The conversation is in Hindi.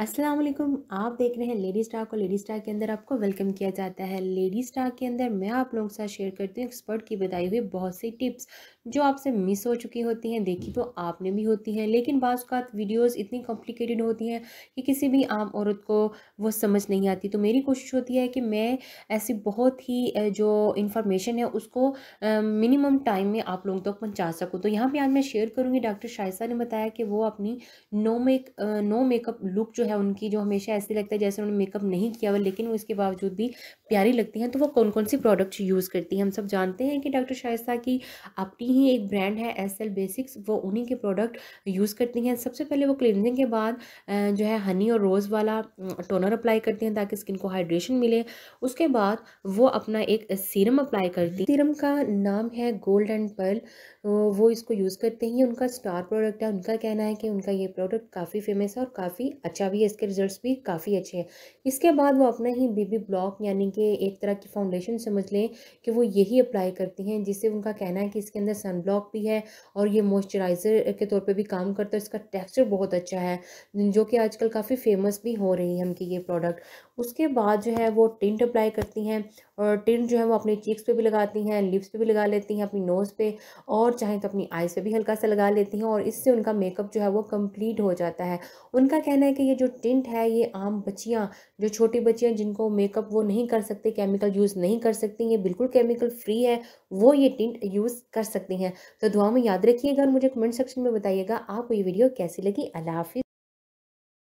अस्सलाम वालेकुम आप देख रहे हैं लेडी स्टार को लेडी स्टार के अंदर आपको वेलकम किया जाता है लेडी स्टार के अंदर मैं आप लोगों के साथ शेयर करती हूँ एक्सपर्ट की बताई हुई बहुत सी टिप्स जो आपसे मिस हो चुकी होती हैं देखी तो आपने भी होती हैं लेकिन बाज़ का वीडियोस इतनी कॉम्प्लिकेटेड होती हैं कि किसी भी आम औरत को वो समझ नहीं आती तो मेरी कोशिश होती है कि मैं ऐसी बहुत ही जो इन्फॉर्मेशन है उसको मिनिमम टाइम में आप लोगों तक तो पहुँचा सकूँ तो यहाँ पर आज मैं शेयर करूँगी डॉक्टर शाइसा ने बताया कि वो अपनी no make no makeup look जो है उनकी जो हमेशा ऐसे लगता है जैसे उन्होंने मेकअप नहीं किया हुआ लेकिन वो इसके बावजूद भी प्यारी लगती हैं तो वो कौन कौन सी प्रोडक्ट्स यूज़ करती हैं हम सब जानते हैं कि डॉक्टर शाइस्ता की अपनी ही एक ब्रांड है एस एल बेसिक्स वो उन्हीं के प्रोडक्ट यूज़ करती हैं सबसे पहले वो क्लिनजिंग के बाद जो है हनी और रोज़ वाला टोनर अप्लाई करती हैं ताकि स्किन को हाइड्रेशन मिले उसके बाद वो अपना एक सीरम अप्लाई करती सीरम का नाम है गोल्ड एंड पर्ल वो इसको यूज़ करते हैं उनका स्टार प्रोडक्ट है उनका कहना है कि उनका ये प्रोडक्ट काफ़ी फेमस है और काफ़ी अच्छा भी भी है इसके रिजल्ट्स भी काफ़ी अच्छे हैं इसके बाद वो अपना ही बीबी ब्लॉक यानी कि एक तरह की फाउंडेशन समझ लें कि वो यही अप्लाई करती हैं जिससे उनका कहना है कि इसके अंदर सन ब्लॉक भी है और ये मॉइस्चराइज़र के तौर पर भी काम करता है इसका टेक्स्चर बहुत अच्छा है जो कि आजकल काफ़ी फेमस भी हो रही है हम ये प्रोडक्ट उसके बाद जो है वो टिंट अप्लाई करती हैं और टिंट जो है वो अपने चीक्स पे भी लगाती हैं लिप्स पे भी लगा लेती हैं अपनी नोज़ पे और चाहे तो अपनी आईज़ पे भी हल्का सा लगा लेती हैं और इससे उनका मेकअप जो है वो कंप्लीट हो जाता है उनका कहना है कि ये जो टिंट है ये आम बच्चियाँ जो छोटी बच्चियाँ जिनको मेकअप वो नहीं कर सकते केमिकल यूज़ नहीं कर सकती ये बिल्कुल केमिकल फ्री है वो ये टिंट यूज़ कर सकती हैं तो दुआ में याद रखिएगा और मुझे कमेंट सेक्शन में बताइएगा आपको ये वीडियो कैसी लगी अल्लाह हाफिज़